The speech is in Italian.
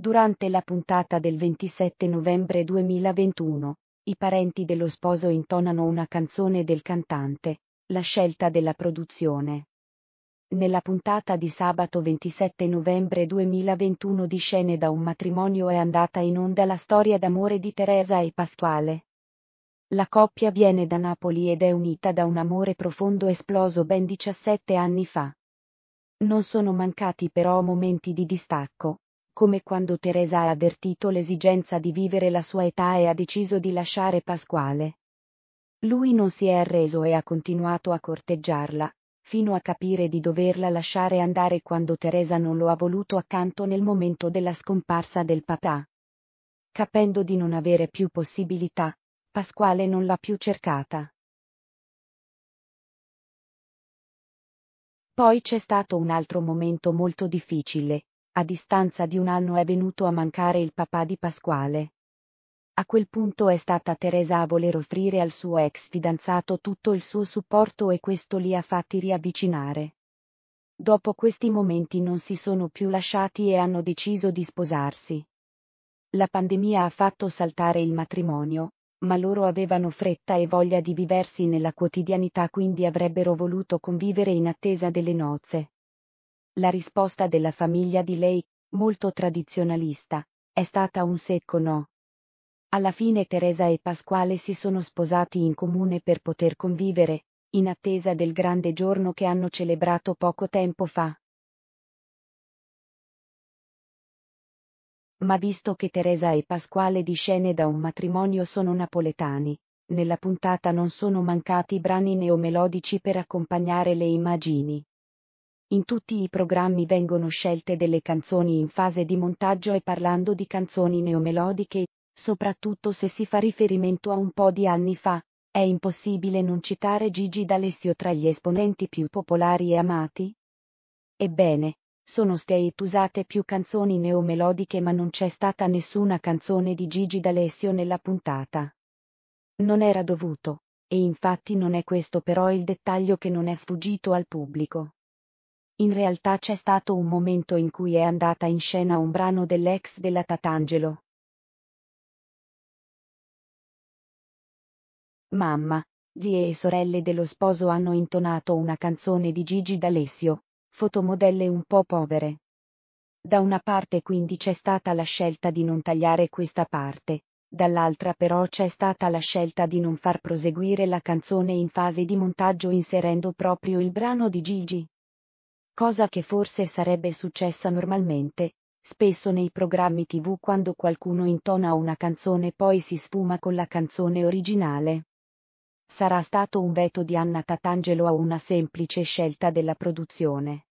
Durante la puntata del 27 novembre 2021, i parenti dello sposo intonano una canzone del cantante, la scelta della produzione. Nella puntata di sabato 27 novembre 2021 di Scene da un matrimonio è andata in onda la storia d'amore di Teresa e Pasquale. La coppia viene da Napoli ed è unita da un amore profondo esploso ben 17 anni fa. Non sono mancati però momenti di distacco, come quando Teresa ha avvertito l'esigenza di vivere la sua età e ha deciso di lasciare Pasquale. Lui non si è arreso e ha continuato a corteggiarla, fino a capire di doverla lasciare andare quando Teresa non lo ha voluto accanto nel momento della scomparsa del papà. Capendo di non avere più possibilità, Pasquale non l'ha più cercata. Poi c'è stato un altro momento molto difficile, a distanza di un anno è venuto a mancare il papà di Pasquale. A quel punto è stata Teresa a voler offrire al suo ex fidanzato tutto il suo supporto e questo li ha fatti riavvicinare. Dopo questi momenti non si sono più lasciati e hanno deciso di sposarsi. La pandemia ha fatto saltare il matrimonio, ma loro avevano fretta e voglia di viversi nella quotidianità quindi avrebbero voluto convivere in attesa delle nozze. La risposta della famiglia di lei, molto tradizionalista, è stata un secco no. Alla fine Teresa e Pasquale si sono sposati in comune per poter convivere, in attesa del grande giorno che hanno celebrato poco tempo fa. Ma visto che Teresa e Pasquale discende da un matrimonio sono napoletani, nella puntata non sono mancati brani neomelodici per accompagnare le immagini. In tutti i programmi vengono scelte delle canzoni in fase di montaggio e parlando di canzoni neomelodiche, soprattutto se si fa riferimento a un po' di anni fa, è impossibile non citare Gigi D'Alessio tra gli esponenti più popolari e amati? Ebbene, sono state usate più canzoni neomelodiche ma non c'è stata nessuna canzone di Gigi D'Alessio nella puntata. Non era dovuto, e infatti non è questo però il dettaglio che non è sfuggito al pubblico. In realtà c'è stato un momento in cui è andata in scena un brano dell'ex della Tatangelo. Mamma, zie e sorelle dello sposo hanno intonato una canzone di Gigi D'Alessio, fotomodelle un po' povere. Da una parte quindi c'è stata la scelta di non tagliare questa parte, dall'altra però c'è stata la scelta di non far proseguire la canzone in fase di montaggio inserendo proprio il brano di Gigi cosa che forse sarebbe successa normalmente, spesso nei programmi tv quando qualcuno intona una canzone poi si sfuma con la canzone originale. Sarà stato un veto di Anna Tatangelo a una semplice scelta della produzione.